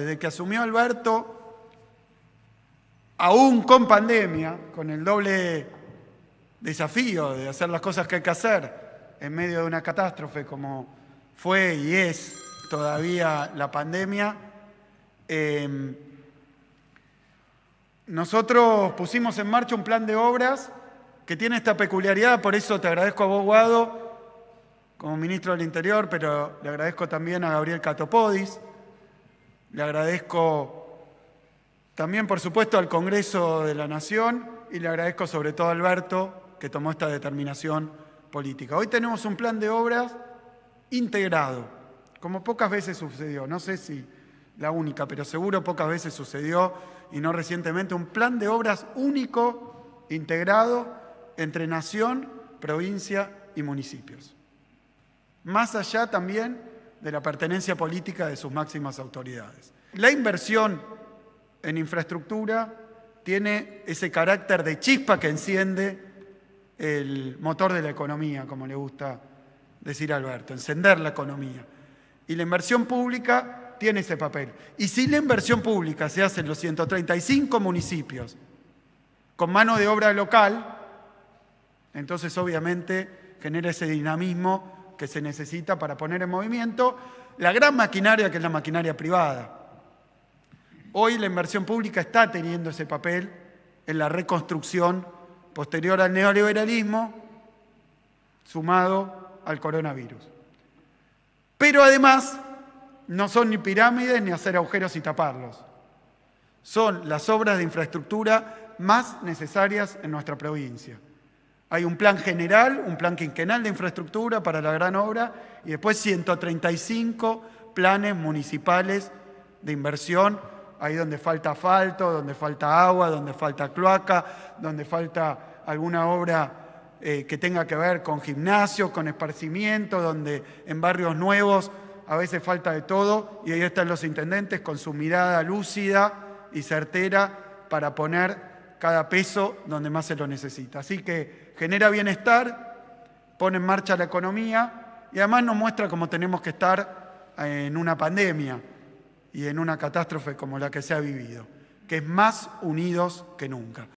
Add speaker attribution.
Speaker 1: Desde que asumió Alberto, aún con pandemia, con el doble desafío de hacer las cosas que hay que hacer en medio de una catástrofe como fue y es todavía la pandemia, em, nosotros pusimos en marcha un plan de obras que tiene esta peculiaridad, por eso te agradezco a vos, Guado, como ministro del Interior, pero le agradezco también a Gabriel Catopodis, le agradezco también, por supuesto, al Congreso de la Nación y le agradezco sobre todo a Alberto que tomó esta determinación política. Hoy tenemos un plan de obras integrado, como pocas veces sucedió, no sé si la única, pero seguro pocas veces sucedió y no recientemente, un plan de obras único, integrado entre nación, provincia y municipios. Más allá también de la pertenencia política de sus máximas autoridades. La inversión en infraestructura tiene ese carácter de chispa que enciende el motor de la economía, como le gusta decir a Alberto, encender la economía. Y la inversión pública tiene ese papel. Y si la inversión pública se hace en los 135 municipios con mano de obra local, entonces obviamente genera ese dinamismo que se necesita para poner en movimiento la gran maquinaria que es la maquinaria privada. Hoy la inversión pública está teniendo ese papel en la reconstrucción posterior al neoliberalismo sumado al coronavirus. Pero además no son ni pirámides ni hacer agujeros y taparlos. Son las obras de infraestructura más necesarias en nuestra provincia. Hay un plan general, un plan quinquenal de infraestructura para la gran obra y después 135 planes municipales de inversión, ahí donde falta asfalto, donde falta agua, donde falta cloaca, donde falta alguna obra eh, que tenga que ver con gimnasio, con esparcimiento, donde en barrios nuevos a veces falta de todo y ahí están los intendentes con su mirada lúcida y certera para poner cada peso donde más se lo necesita. Así que genera bienestar, pone en marcha la economía y además nos muestra cómo tenemos que estar eh, en una pandemia y en una catástrofe como la que se ha vivido, que es más unidos que nunca.